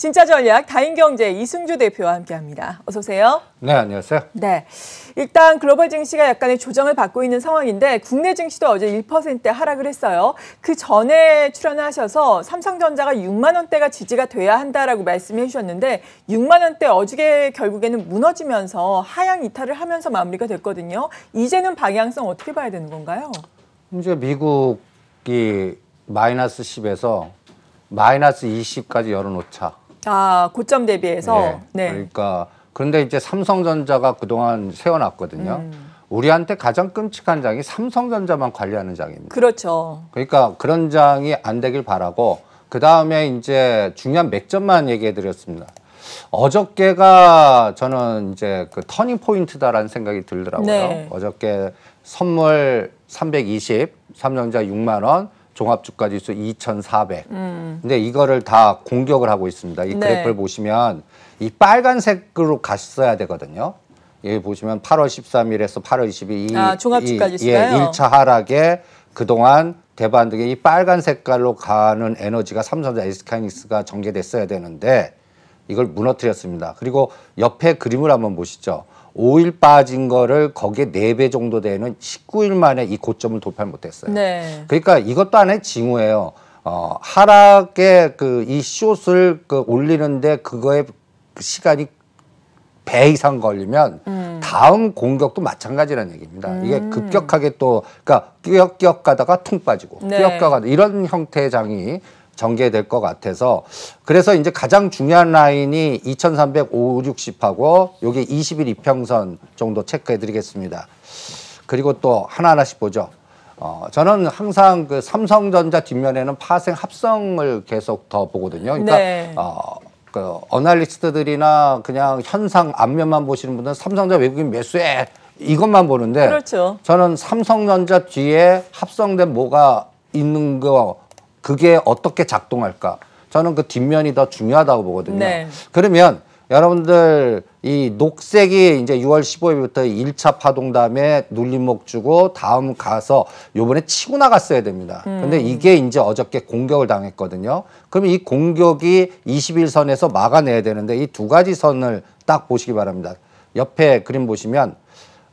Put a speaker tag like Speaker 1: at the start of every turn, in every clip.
Speaker 1: 진짜 전략 다인경제 이승주 대표와 함께합니다. 어서 오세요.
Speaker 2: 네, 안녕하세요.
Speaker 1: 네, 일단 글로벌 증시가 약간의 조정을 받고 있는 상황인데 국내 증시도 어제 1% 하락을 했어요. 그 전에 출연하셔서 삼성전자가 6만 원대가 지지가 돼야 한다라고 말씀해 주셨는데 6만 원대 어저 결국에는 무너지면서 하향 이탈을 하면서 마무리가 됐거든요. 이제는 방향성 어떻게 봐야 되는 건가요?
Speaker 2: 이제 미국이 마이너스 10에서 마이너스 20까지 열어놓자.
Speaker 1: 아 고점 대비해서 네.
Speaker 2: 네. 그러니까 그런데 이제 삼성전자가 그동안 세워놨거든요. 음. 우리한테 가장 끔찍한 장이 삼성전자만 관리하는 장입니다.
Speaker 1: 그렇죠.
Speaker 2: 그러니까 그런 장이 안 되길 바라고 그 다음에 이제 중요한 맥점만 얘기해 드렸습니다. 어저께가 저는 이제 그 터닝 포인트다라는 생각이 들더라고요. 네. 어저께 선물 320, 삼성전자 6만 원, 종합주가지수 2,400. 음. 근데 이거를 다 공격을 하고 있습니다. 이 네. 그래프를 네. 보시면 이 빨간색으로 갔어야 되거든요. 여기 보시면 8월 13일에서 8월 22일 아, 종합주가지수가요? 예, 1차 하락에 그동안 대반등에 이 빨간 색깔로 가는 에너지가 삼성전자 에스카이닉스가 전개됐어야 되는데 이걸 무너뜨렸습니다. 그리고 옆에 그림을 한번 보시죠. 5일 빠진 거를 거기에 4배 정도 되는 19일 만에 이 고점을 돌파 못했어요. 네. 그러니까 이것도 안에 징후예요. 어, 하락에그 이 숏을 그 올리는데 그거에 시간이 배 이상 걸리면 음. 다음 공격도 마찬가지라는 얘기입니다. 음. 이게 급격하게 또 그러니까 끼어끼어 가다가 퉁 빠지고 네. 끼어끼역 가다 이런 형태의 장이 전개될 것 같아서 그래서 이제 가장 중요한 라인이 2360하고 여기 2일 이평선 정도 체크해 드리겠습니다. 그리고 또 하나하나씩 보죠. 어, 저는 항상 그 삼성전자 뒷면에는 파생 합성을 계속 더 보거든요. 그러니까 네. 어, 그 어널리스트들이나 그냥 현상 앞면만 보시는 분은 들 삼성전자 외국인 매수에 이것만 보는데 그렇죠. 저는 삼성전자 뒤에 합성된 뭐가 있는 거 그게 어떻게 작동할까? 저는 그 뒷면이 더 중요하다고 보거든요. 네. 그러면 여러분들 이 녹색이 이제 6월 15일부터 1차 파동 다음에 눌림목 주고 다음 가서 요번에 치고 나갔어야 됩니다. 음. 근데 이게 이제 어저께 공격을 당했거든요. 그럼이 공격이 21선에서 막아내야 되는데 이 두 가지 선을 딱 보시기 바랍니다. 옆에 그림 보시면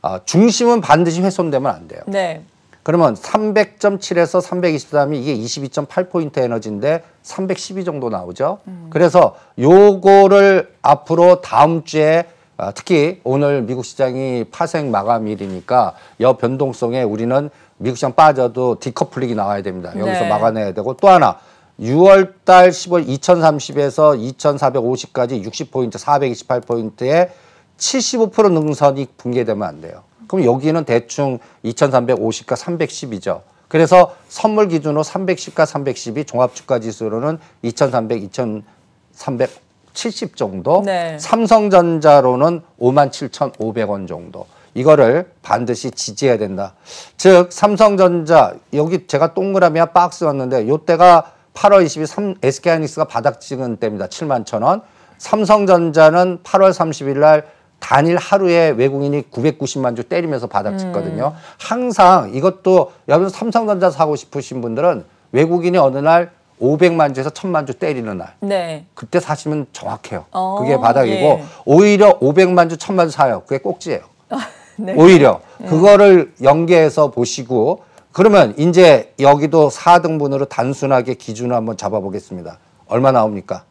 Speaker 2: 아, 중심은 반드시 훼손되면 안 돼요. 네. 그러면 300.7에서 323이 이게 22.8포인트 에너지인데 312 정도 나오죠. 음. 그래서 요거를 앞으로 다음 주에 아, 특히 오늘 미국 시장이 파생 마감일이니까 여 변동성에 우리는 미국 시장 빠져도 디커플릭이 나와야 됩니다. 여기서 네. 막아내야 되고 또 하나 6월 달 10월 2030에서 2450까지 60포인트 428포인트에 75% 능선이 붕괴되면 안 돼요. 그럼 여기는 대충 2350과 310이죠. 그래서 선물 기준으로 310과 310이 종합주가 지수로는 2300, 2370 정도. 네. 삼성전자로는 57,500원 정도. 이거를 반드시 지지해야 된다. 즉 삼성전자 여기 제가 동그라미와 박스 왔는데 요때가 8월 22일 SK하이닉스가 바닥 찍은 때입니다. 7만 천 원. 삼성전자는 8월 30일 날 단일 하루에 외국인이 990만 주 때리면서 바닥쳤거든요. 음. 항상 이것도 여러분 삼성전자 사고 싶으신 분들은 외국인이 어느 날 500만 주에서 1000만 주 때리는 날. 네. 그때 사시면 정확해요. 어, 그게 바닥이고 예. 오히려 500만 주 1000만 주 사요. 그게 꼭지예요.
Speaker 1: 네. 오히려 예.
Speaker 2: 그거를 연계해서 보시고 그러면 이제 여기도 4등분으로 단순하게 기준을 한번 잡아보겠습니다. 얼마 나옵니까?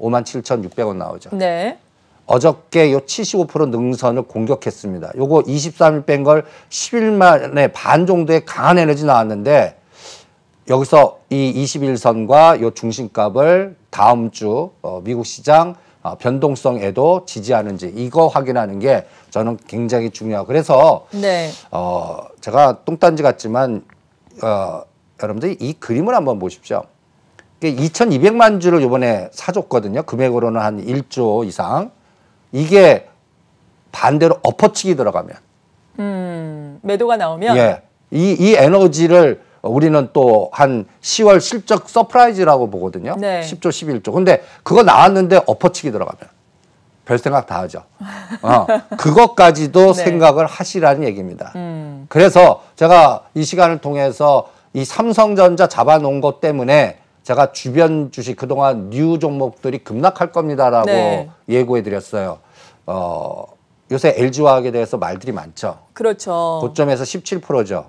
Speaker 2: 57,600원 나오죠. 네. 어저께 요 75% 능선을 공격했습니다. 요거 23일 뺀 걸 10일 만에 반 정도의 강한 에너지 나왔는데 여기서 이 21선과 요 중심값을 다음 주 어, 미국 시장 어, 변동성에도 지지하는지 이거 확인하는 게 저는 굉장히 중요하고 그래서 네. 어 제가 똥딴지 같지만 어 여러분들이 이 그림을 한번 보십시오. 2,200만 주를 이번에 사줬거든요. 금액으로는 한 1조 이상. 이게 반대로 엎어치기 들어가면
Speaker 1: 음, 매도가 나오면 예.
Speaker 2: 이, 이 에너지를 우리는 또 한 10월 실적 서프라이즈라고 보거든요. 네. 10조, 11조. 근데 그거 나왔는데 엎어치기 들어가면 별 생각 다 하죠. 어, 그것까지도 네. 생각을 하시라는 얘기입니다. 음. 그래서 제가 이 시간을 통해서 이 삼성전자 잡아놓은 것 때문에 제가 주변 주식 그동안 뉴 종목들이 급락할 겁니다라고 네. 예고해 드렸어요. 어, 요새 LG화학에 대해서 말들이 많죠.
Speaker 1: 그렇죠.
Speaker 2: 고점에서 17%죠.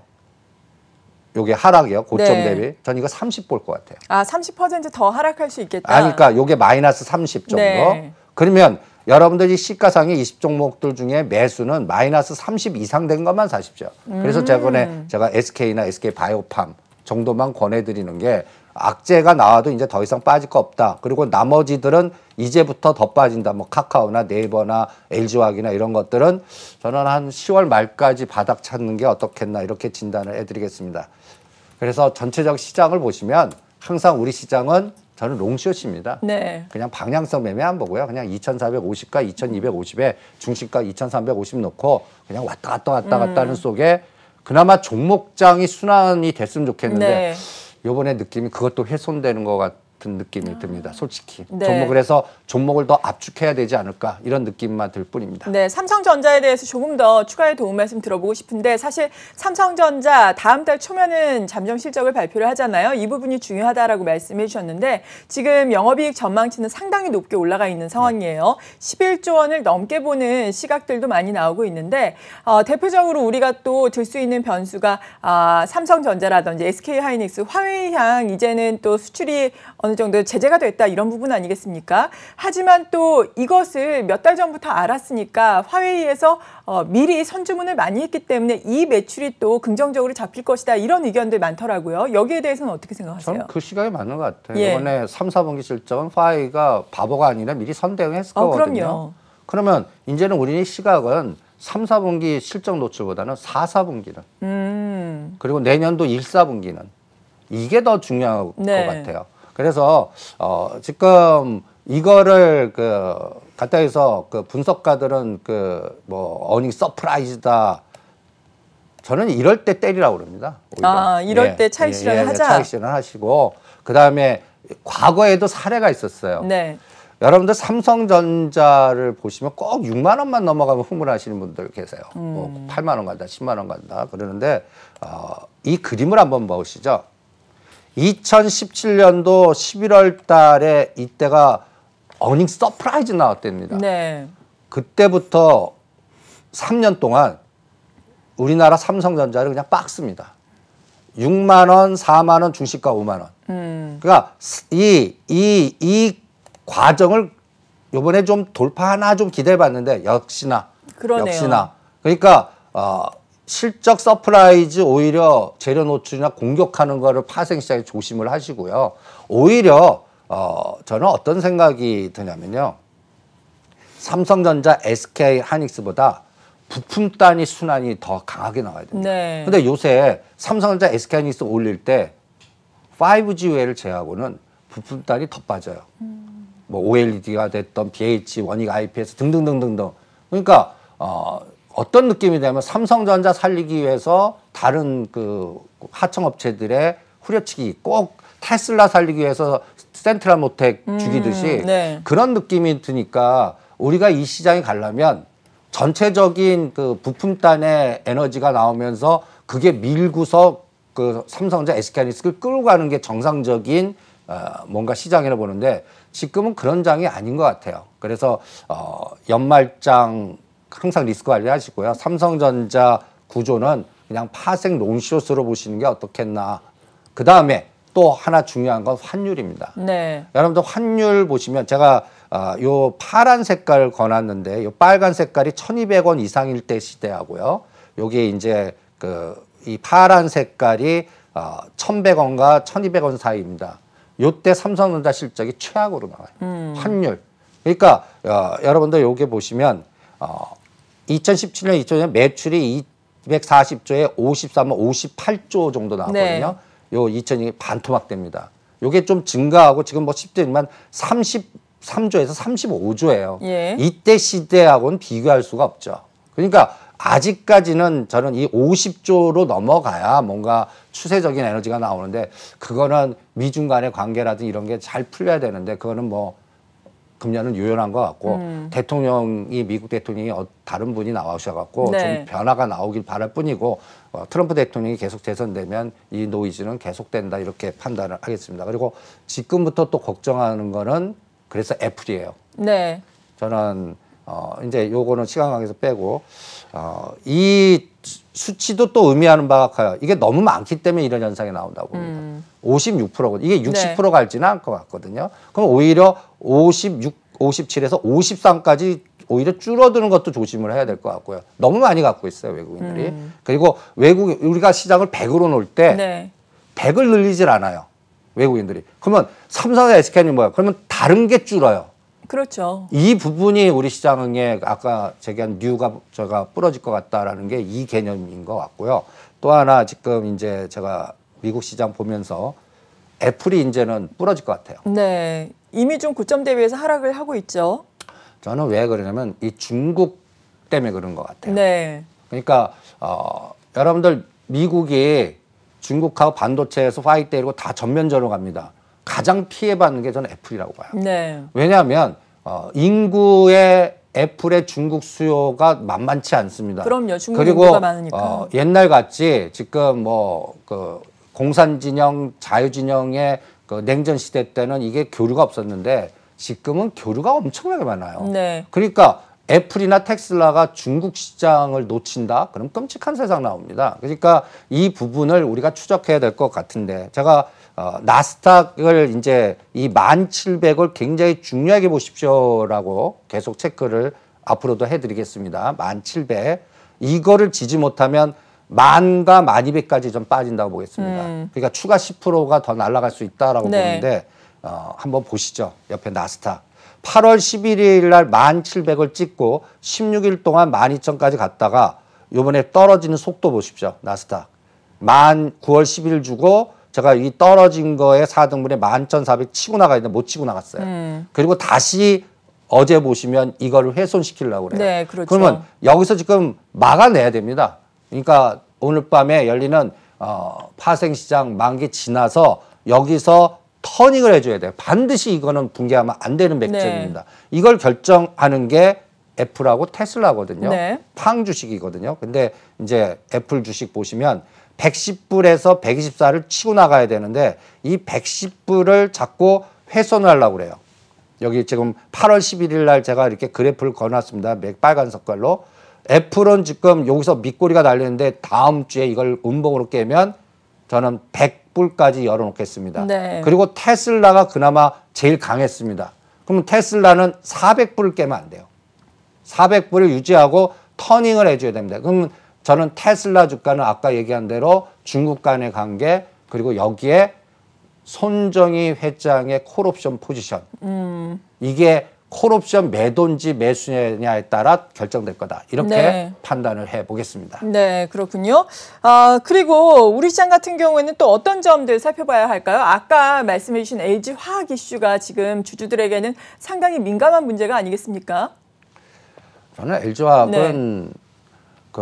Speaker 2: 요게 하락이요. 고점 네. 대비. 전 이거 30볼것 같아요.
Speaker 1: 아, 30%더 하락할 수 있겠다. 아니,
Speaker 2: 그러니까 요게 마이너스 30 정도. 네. 그러면 여러분들이 시가상의 20 종목들 중에 매수는 마이너스 30 이상 된 것만 사십시오. 그래서 음. 최근에 제가 SK나 SK 바이오팜 정도만 권해드리는 게 악재가 나와도 이제 더 이상 빠질 거 없다. 그리고 나머지들은 이제부터 더 빠진다. 뭐 카카오나 네이버나 LG화학이나 이런 것들은 저는 한 10월 말까지 바닥 찾는 게 어떻겠나 이렇게 진단을 해드리겠습니다. 그래서 전체적 시장을 보시면 항상 우리 시장은 저는 롱숏입니다. 네. 그냥 방향성 매매 안 보고요. 그냥 2,450과 2,250에 중심가 2,350 놓고 그냥 왔다 갔다 왔다 음. 갔다 음. 하는 속에 그나마 종목장이 순환이 됐으면 좋겠는데 네. 요번에 느낌이 그것도 훼손되는 것 같, 같은 느낌이 듭니다. 솔직히 네. 종목 을해서 종목을 더 압축해야 되지 않을까 이런 느낌만 들 뿐입니다.
Speaker 1: 네, 삼성전자에 대해서 조금 더 추가의 도움 말씀 들어보고 싶은데 사실 삼성전자 다음 달 초면은 잠정 실적을 발표를 하잖아요. 이 부분이 중요하다라고 말씀해 주셨는데 지금 영업이익 전망치는 상당히 높게 올라가 있는 상황이에요. 11조 원을 넘게 보는 시각들도 많이 나오고 있는데 어, 대표적으로 우리가 또 들 수 있는 변수가 아, 삼성전자라든지 SK하이닉스, 화웨이 향 이제는 또 수출이 어느 어느 정도 제재가 됐다 이런 부분 아니겠습니까? 하지만 또 이것을 몇 달 전부터 알았으니까 화웨이에서 어, 미리 선주문을 많이 했기 때문에 이 매출이 또 긍정적으로 잡힐 것이다 이런 의견들 많더라고요. 여기에 대해서는 어떻게 생각하세요? 저는
Speaker 2: 그 시각이 맞는 것 같아요. 예. 이번에 3, 4분기 실적은 화웨이가 바보가 아니라 미리 선대응했을 어, 거거든요. 그럼요. 그러면 이제는 우리 시각은 3, 4분기 실적 노출보다는 4, 4분기는
Speaker 1: 음.
Speaker 2: 그리고 내년도 1, 4분기는 이게 더 중요한 네. 것 같아요. 그래서 어 지금 이거를 그 갖다 해서 그 분석가들은 그뭐 어닝 서프라이즈다 저는 이럴 때 때리라고 그럽니다. 오히려.
Speaker 1: 아, 이럴 예, 때 차익 실현 예, 예, 예, 하자. 차익 실현
Speaker 2: 하시고 그다음에 과거에도 사례가 있었어요. 네. 여러분들 삼성전자를 보시면 꼭 6만 원만 넘어가면 흥분하시는 분들 계세요. 뭐 음. 뭐 8만 원 간다, 10만 원 간다 그러는데 어, 이 그림을 한번 보시죠. 2017년도 11월 달에 이때가 어닝 서프라이즈 나왔답니다. 네. 그때부터 3년 동안 우리나라 삼성전자를 그냥 빡습니다. 6만 원, 4만 원, 중식가 5만 원. 음. 그러니까 이 이 이 과정을 요번에 좀 돌파 하나 좀 기대해 봤는데 역시나
Speaker 1: 그러네요. 역시나
Speaker 2: 그러니까 어 실적 서프라이즈 오히려 재료 노출이나 공격하는 거를 파생 시장에 조심을 하시고요. 오히려 어 저는 어떤 생각이 드냐면요. 삼성전자, SK 하닉스보다 부품 단위 순환이 더 강하게 나와야 됩니다. 네. 근데 요새 삼성전자, SK 하닉스 올릴 때 5G 외를 제외하고는 부품 단위 더 빠져요. 음. 뭐 OLED가 됐던 BH, 원익 IPS 등등등등등. 그러니까 어 어떤 느낌이냐면 삼성전자 살리기 위해서 다른 그 하청업체들의 후려치기 꼭 테슬라 살리기 위해서 센트럴 모텍 음, 죽이듯이 음, 네. 그런 느낌이 드니까 우리가 이 시장에 가려면 전체적인 그 부품단의 에너지가 나오면서 그게 밀고서 그 삼성전자 에스이니스를 끌고 가는 게 정상적인 어, 뭔가 시장이라 보는데 지금은 그런 장이 아닌 것 같아요. 그래서 어, 연말장 항상 리스크 관리하시고요. 삼성전자 구조는 그냥 파생 롱숏으로 보시는 게 어떻겠나. 그 다음에 또 하나 중요한 건 환율입니다. 네. 여러분들 환율 보시면 제가 어, 요 파란 색깔 권았는데 요 빨간 색깔이 천이백 원 이상일 때 시대하고요. 요게 이제 그 이 파란 색깔이 어, 1,100원과 천이백 원 사이입니다. 요때 삼성전자 실적이 최악으로 나와요. 음. 환율. 그러니까 어, 여러분들 요게 보시면 어, 2017년, 2018년 매출이 240조에 53억 58조 정도 나왔거든요. 네. 요 2000이 반토막 됩니다. 요게 좀 증가하고 지금 뭐 10대지만 33조에서 35조예요. 예. 이때 시대하고는 비교할 수가 없죠. 그러니까 아직까지는 저는 이 50조로 넘어가야 뭔가 추세적인 에너지가 나오는데 그거는 미중 간의 관계라든 지 이런 게 잘 풀려야 되는데 그거는 뭐 금년은 유연한 것 같고 음. 대통령이 미국 대통령이 어, 다른 분이 나오셔갖고 네. 좀 변화가 나오길 바랄 뿐이고 어, 트럼프 대통령이 계속 재선되면 이 노이즈는 계속된다 이렇게 판단을 하겠습니다. 그리고 지금부터 또 걱정하는 거는 그래서 애플이에요. 네. 저는 어, 이제 요거는 시간 관계에서 빼고 어, 이 수치도 또 의미하는 바가 커요. 이게 너무 많기 때문에 이런 현상이 나온다고 봅니다. 음. 56%고 이게 60% 네. 갈지는 않을 것 같거든요. 그럼 오히려 56, 57에서 53까지 오히려 줄어드는 것도 조심을 해야 될 것 같고요. 너무 많이 갖고 있어요 외국인들이. 음. 그리고 외국 우리가 시장을 100으로 놓을 때 네. 100을 늘리질 않아요 외국인들이. 그러면 삼성의 SK는 뭐야? 그러면 다른 게 줄어요. 그렇죠. 이 부분이 우리 시장에 아까 제기한 뉴가 제가 부러질 것 같다라는 게 이 개념인 것 같고요. 또 하나 지금 이제 제가 미국 시장 보면서 애플이 이제는 부러질 것 같아요.
Speaker 1: 네. 이미 좀 고점 대비해서 하락을 하고
Speaker 2: 있죠. 저는 왜 그러냐면 이 중국 때문에 그런 것 같아요. 네. 그러니까 어, 여러분들 미국이 중국하고 반도체에서 화이 때리고 다 전면전으로 갑니다. 가장 피해받는 게 저는 애플이라고 봐요. 네. 왜냐하면 어, 인구의 애플의 중국 수요가 만만치 않습니다. 그럼요. 중국 그리고, 많으니까. 어, 옛날 같이 지금 뭐 그 공산 진영, 자유 진영의 그 냉전 시대 때는 이게 교류가 없었는데 지금은 교류가 엄청나게 많아요. 네. 그러니까 애플이나 텍슬라가 중국 시장을 놓친다? 그럼 끔찍한 세상 나옵니다. 그러니까 이 부분을 우리가 추적해야 될 것 같은데 제가 어, 나스닥을 이제 이 1700을 굉장히 중요하게 보십시오라고 계속 체크를 앞으로도 해드리겠습니다. 1700 이거를 지지 못하면 만과 만이백까지 좀 빠진다고 보겠습니다. 음. 그러니까 추가 10%가 더 날아갈 수 있다라고 네. 보는데 어, 한번 보시죠. 옆에 나스닥. 8월 11일 날 1700을 찍고 16일 동안 12,000까지 갔다가 요번에 떨어지는 속도 보십시오. 나스닥. 만 9월 10일 주고 제가 이 떨어진 거에 4등분에 11,400 치고 나가야 되는데 못 치고 나갔어요. 음. 그리고 다시 어제 보시면 이걸 훼손시키려고 그래요.
Speaker 1: 네, 그렇죠. 그러면
Speaker 2: 여기서 지금 막아내야 됩니다. 그러니까 오늘 밤에 열리는 어, 파생시장 만기 지나서 여기서 터닝을 해줘야 돼요. 반드시 이거는 붕괴하면 안 되는 맥점입니다. 네. 이걸 결정하는 게 애플하고 테슬라거든요. 네. 팡 주식이거든요. 근데 이제 애플 주식 보시면 110불에서 124를 치고 나가야 되는데 이 110불을 자꾸 훼손을 하려고 그래요. 여기 지금 8월 11일 날 제가 이렇게 그래프를 걸어놨습니다. 빨간 색깔로. 애플은 지금 여기서 밑꼬리가 날리는데 다음 주에 이걸 음봉으로 깨면 저는 100불까지 열어놓겠습니다. 네. 그리고 테슬라가 그나마 제일 강했습니다. 그럼 테슬라는 400불을 깨면 안 돼요. 400불을 유지하고 터닝을 해줘야 됩니다. 그러면 저는 테슬라 주가는 아까 얘기한 대로 중국 간의 관계 그리고 여기에 손정희 회장의 콜옵션 포지션 음. 이게 콜옵션 매도인지 매수냐에 따라 결정될 거다. 이렇게 네. 판단을 해보겠습니다.
Speaker 1: 네, 그렇군요. 아, 그리고 우리 시장 같은 경우에는 또 어떤 점들 살펴봐야 할까요? 아까 말씀해 주신 LG 화학 이슈가 지금 주주들에게는 상당히 민감한 문제가 아니겠습니까?
Speaker 2: 저는 LG 화학은 네. 그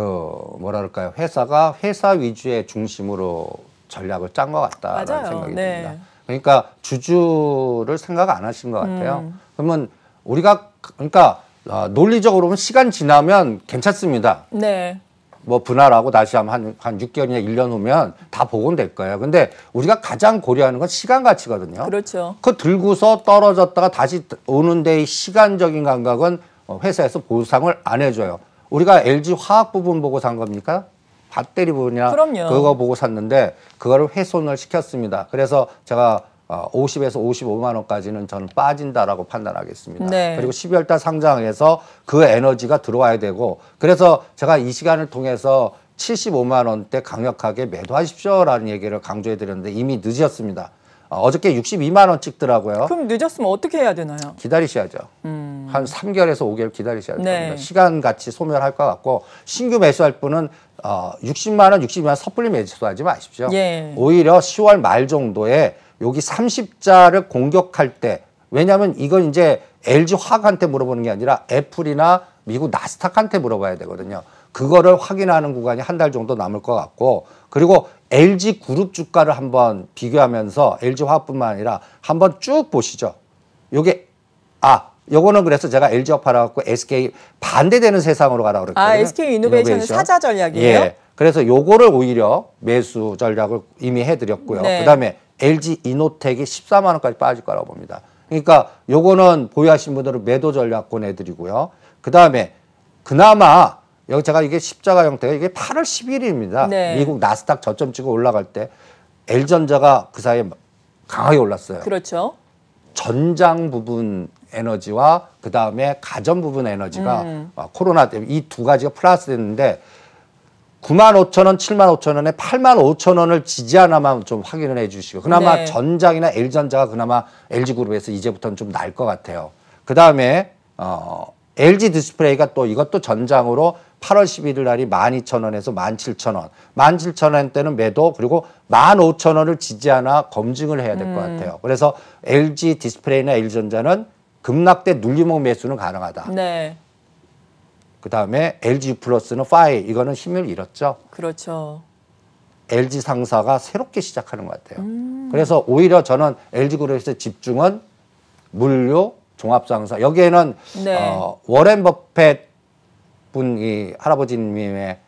Speaker 2: 뭐랄까요 회사가 회사 위주의 중심으로 전략을 짠 것 같다라는 맞아요. 생각이 네. 듭니다. 그러니까 주주를 생각 안 하신 것 같아요. 음. 그러면 우리가 그러니까 어, 논리적으로 보면 시간 지나면 괜찮습니다. 네. 뭐 분할하고 다시 한한 한 6개월이나 1년 후면 다 복원될 거예요. 근데 우리가 가장 고려하는 건 시간 가치거든요. 그렇죠. 그 들고서 떨어졌다가 다시 오는 데의 시간적인 감각은 어, 회사에서 보상을 안 해줘요. 우리가 LG 화학 부분 보고 산 겁니까? 배터리 부분이나 그럼요. 그거 보고 샀는데 그거를 훼손을 시켰습니다. 그래서 제가 50에서 어, 55만 원까지는 저는 빠진다라고 판단하겠습니다. 네. 그리고 12월 달 상장에서 그 에너지가 들어와야 되고 그래서 제가 이 시간을 통해서 75만 원대 강력하게 매도하십시오라는 얘기를 강조해 드렸는데 이미 늦었습니다. 아, 어저께 62만 원 찍더라고요.
Speaker 1: 그럼 늦었으면 어떻게 해야 되나요?
Speaker 2: 기다리셔야죠. 음. 한 3개월에서 5개월 기다리셔야 네. 됩니다. 시간 같이 소멸할 것 같고 신규 매수할 분은 어, 60만 원, 62만 원 섣불리 매수하지 마십시오. 예. 오히려 10월 말 정도에 여기 30자를 공격할 때 왜냐하면 이건 이제 LG 화학한테 물어보는 게 아니라 애플이나 미국 나스닥한테 물어봐야 되거든요. 그거를 확인하는 구간이 한 달 정도 남을 것 같고 그리고 LG 그룹 주가를 한번 비교하면서 LG 화학뿐만 아니라 한번 쭉 보시죠. 요게 아 요거는 그래서 제가 LG 화파라 갖고 SK 반대되는 세상으로 가라 그랬거든요. 아 SK 이노베이션은 이노베이션. 사자 전략이에요. 예. 그래서 요거를 오히려 매수 전략을 이미 해드렸고요. 네. 그다음에 LG 이노텍이 14만 원까지 빠질 거라고 봅니다. 그러니까 요거는 보유하신 분들은 매도 전략 권해드리고요. 그다음에 그나마 여기 제가 이게 십자가 형태가 이게 8월 10일입니다. 네. 미국 나스닥 저점 찍고 올라갈 때엘전자가그 사이에 강하게 올랐어요. 그렇죠. 전장 부분 에너지와 그 다음에 가전 부분 에너지가 음. 아, 코로나 때문에 이 두 가지가 플러스 됐는데 9만 5천 원, 7만 5천 원에 8만 5천 원을 지지 하나만 좀 확인을 해 주시고 그나마 네. 전장이나 엘전자가 그나마 LG그룹에서 이제부터는 좀 날 것 같아요. 그 다음에 어, LG 디스플레이가 또 이것도 전장으로 8월 11일 날이 12,000원에서 17,000원, 1 7 0 0 0원때는 매도 그리고 15,000원을 지지하나 검증을 해야 될것 음. 같아요. 그래서 LG 디스플레이나 LG전자는 급락대 눌림목 매수는 가능하다. 네. 그 다음에 LG 플러스는 파이 이거는 힘을 잃었죠.
Speaker 1: 그렇죠.
Speaker 2: LG 상사가 새롭게 시작하는 것 같아요. 음. 그래서 오히려 저는 LG 그룹에서 집중은 물류 종합상사 여기에는 네. 어, 워렌 버펫 분이 할아버지님의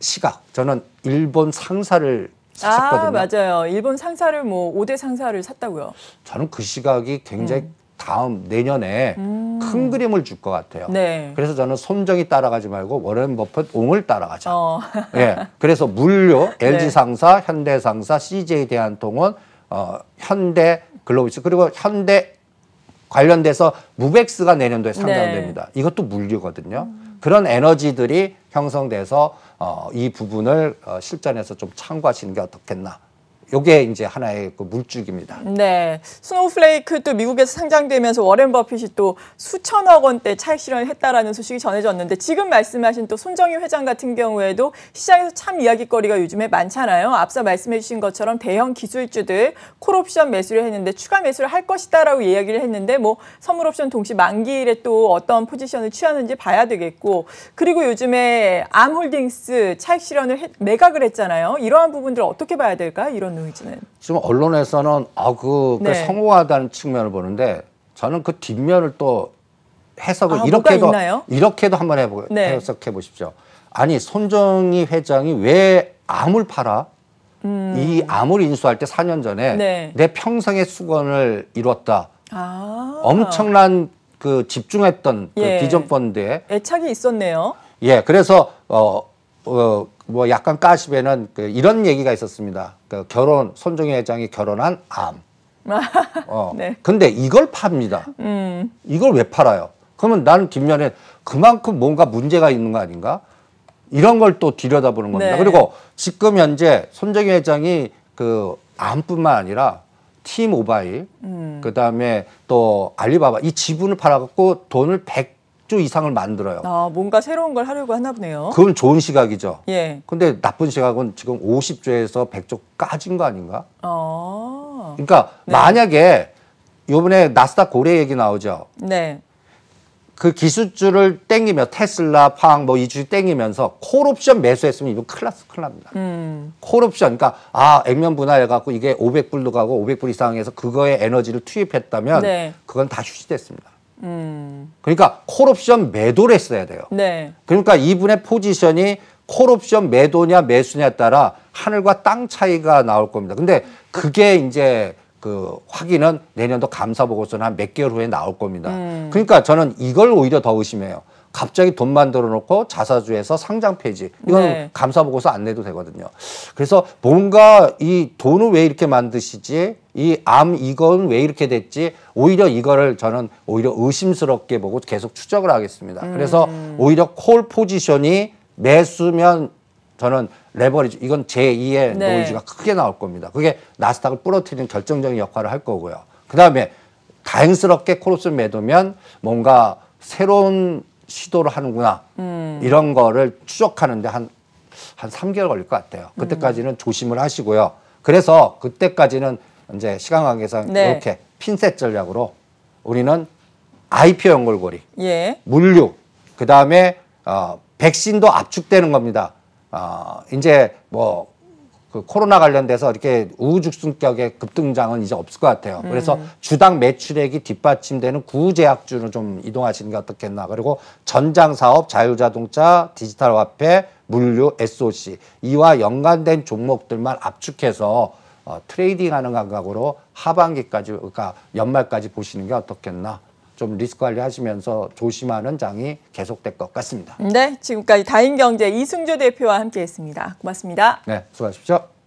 Speaker 2: 시각 저는 일본 상사를
Speaker 1: 샀거든요. 아 맞아요. 일본 상사를 뭐오대 상사를 샀다고요.
Speaker 2: 저는 그 시각이 굉장히 음. 다음 내년에 음. 큰 그림을 줄 것 같아요. 네. 그래서 저는 손정이 따라가지 말고 워렌 버핏 옹을 따라가자.
Speaker 1: 어. 예.
Speaker 2: 그래서 물류, LG 네. 상사, 현대 상사, CJ 대한통운, 어, 현대 글로비스 그리고 현대 관련돼서 무벡스가 내년도에 네. 상장됩니다. 네. 이것도 물류거든요. 음. 그런 에너지들이 형성돼서 어, 이 부분을 어, 실전에서 좀 참고하시는 게 어떻겠나 요게 이제 하나의 그 물줄기입니다.
Speaker 1: 네. 스노우플레이크 또 미국에서 상장되면서 워렌 버핏이 또 수천억 원대 차익 실현을 했다라는 소식이 전해졌는데 지금 말씀하신 또 손정희 회장 같은 경우에도 시장에서 참 이야기거리가 요즘에 많잖아요. 앞서 말씀해 주신 것처럼 대형 기술주들 콜옵션 매수를 했는데 추가 매수를 할 것이다라고 이야기를 했는데 뭐 선물옵션 동시 만기일에 또 어떤 포지션을 취하는지 봐야 되겠고 그리고 요즘에 암홀딩스 차익 실현을 해, 매각을 했잖아요. 이러한 부분들 을 어떻게 봐야 될까? 요 이런 노이즈는?
Speaker 2: 지금 언론에서는 아그 그 네. 성호하다는 측면을 보는데 저는 그 뒷면을 또 해석을 아, 이렇게도 이렇게도 한번 해보 네. 해석해 보십시오. 아니 손정희 회장이 왜 암을 팔아? 음. 이 암을 인수할 때 4년 전에 네. 내 평생의 수건을 이뤘다.
Speaker 1: 아. 엄청난
Speaker 2: 그 집중했던 그 예. 그 비전 펀드에
Speaker 1: 애착이 있었네요.
Speaker 2: 예, 그래서 어, 어뭐 약간 까십에는 그 이런 얘기가 있었습니다. 그 결혼 손정희 회장이 결혼한 암. 어. 네. 근데 이걸 팝니다. 음. 이걸 왜 팔아요? 그러면 나는 뒷면에 그만큼 뭔가 문제가 있는 거 아닌가? 이런 걸 또 들여다보는 겁니다. 네. 그리고 지금 현재 손정희 회장이 그 암뿐만 아니라 티 모바일, 음. 그 다음에 또 알리바바 이 지분을 팔아갖고 돈을 1 100조 이상을 만들어요.
Speaker 1: 아, 뭔가 새로운 걸 하려고 하나 보네요.
Speaker 2: 그건 좋은 시각이죠. 예. 근데 나쁜 시각은 지금 50조에서 100조 까진 거 아닌가?
Speaker 1: 어.
Speaker 2: 그러니까 네. 만약에 요번에 나스닥 고래 얘기 나오죠. 네. 그 기술주를 땡기며 테슬라, 팡, 뭐 이주 땡기면서 콜옵션 매수했으면 이거 클일 났어, 큰일 납니다. 음. 콜옵션, 그러니까 아, 액면 분할해갖고 이게 500불로 가고 500불 이상에서 그거에 에너지를 투입했다면 네. 그건 다 휴지됐습니다. 그러니까 콜옵션 매도를 했어야 돼요. 네. 그러니까 이분의 포지션이 콜옵션 매도냐 매수냐에 따라 하늘과 땅 차이가 나올 겁니다. 근데 그게 이제 그 확인은 내년도 감사 보고서는 한 몇 개월 후에 나올 겁니다. 음. 그러니까 저는 이걸 오히려 더 의심해요. 갑자기 돈 만들어 놓고 자사주에서 상장 폐지. 이건 네. 감사 보고서 안 내도 되거든요. 그래서 뭔가 이 돈을 왜 이렇게 만드시지? 이 암 이건 왜 이렇게 됐지? 오히려 이거를 저는 오히려 의심스럽게 보고 계속 추적을 하겠습니다. 음. 그래서 오히려 콜 포지션이 매수면 저는 레버리지 이건 제2의 네. 노이즈가 크게 나올 겁니다. 그게 나스닥을 부러뜨리는 결정적인 역할을 할 거고요. 그다음에 다행스럽게 콜옵션 매도면 뭔가 새로운 시도를 하는구나 음. 이런 거를 추적하는데 한 한3개월 걸릴 것 같아요. 그때까지는 음. 조심을 하시고요. 그래서 그때까지는 이제 시간 관계상 네. 이렇게 핀셋 전략으로 우리는 IPO 연골고리, 예. 물류, 그 다음에 어, 백신도 압축되는 겁니다. 어, 이제 뭐그 코로나 관련돼서 이렇게 우후죽순격의 급등장은 이제 없을 것 같아요. 음. 그래서 음. 주당 매출액이 뒷받침되는 구제약주로 좀 이동하시는 게 어떻겠나. 그리고 전장사업, 자율자동차, 디지털 화폐, 물류, SOC 이와 연관된 종목들만 압축해서 어, 트레이딩하는 감각으로 하반기까지 그러니까 연말까지 보시는 게 어떻겠나. 좀 리스크 관리하시면서 조심하는 장이 계속될 것 같습니다.
Speaker 1: 네, 지금까지 다인경제 이승조 대표와 함께했습니다. 고맙습니다.
Speaker 2: 네, 수고하십시오.